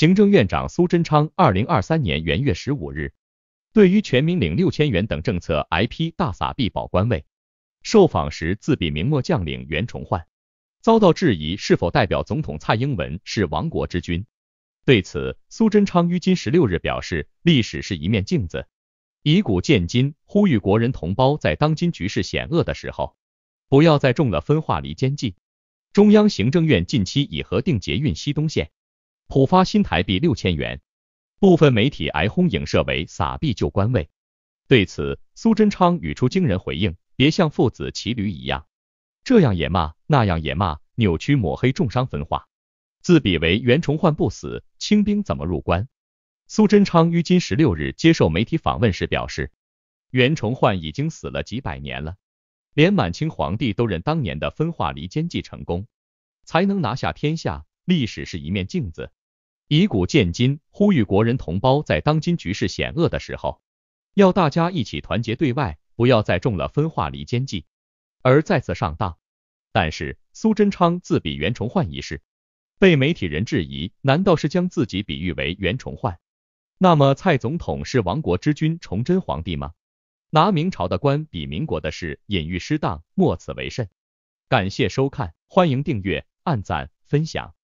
行政院长苏贞昌二零二三年元月十五日，对于全民领六千元等政策挨批大撒币保官位，受访时自比明末将领袁崇焕，遭到质疑是否代表总统蔡英文是亡国之君。对此，苏贞昌于今十六日表示，历史是一面镜子，以古鉴今，呼吁国人同胞在当今局势险恶的时候，不要再中了分化离间计。中央行政院近期已核定捷运西东线。浦发新台币六千元，部分媒体挨轰影射为撒币救官位。对此，苏贞昌语出惊人回应：别像父子骑驴一样，这样也骂，那样也骂，扭曲抹黑，重伤分化。自比为袁崇焕不死，清兵怎么入关？苏贞昌于今十六日接受媒体访问时表示，袁崇焕已经死了几百年了，连满清皇帝都认当年的分化离间计成功，才能拿下天下。历史是一面镜子。以古鉴今，呼吁国人同胞在当今局势险恶的时候，要大家一起团结对外，不要再中了分化离间计而再次上当。但是苏贞昌自比袁崇焕一事，被媒体人质疑，难道是将自己比喻为袁崇焕？那么蔡总统是亡国之君崇祯皇帝吗？拿明朝的官比民国的事，隐喻失当，莫此为甚。感谢收看，欢迎订阅、按赞、分享。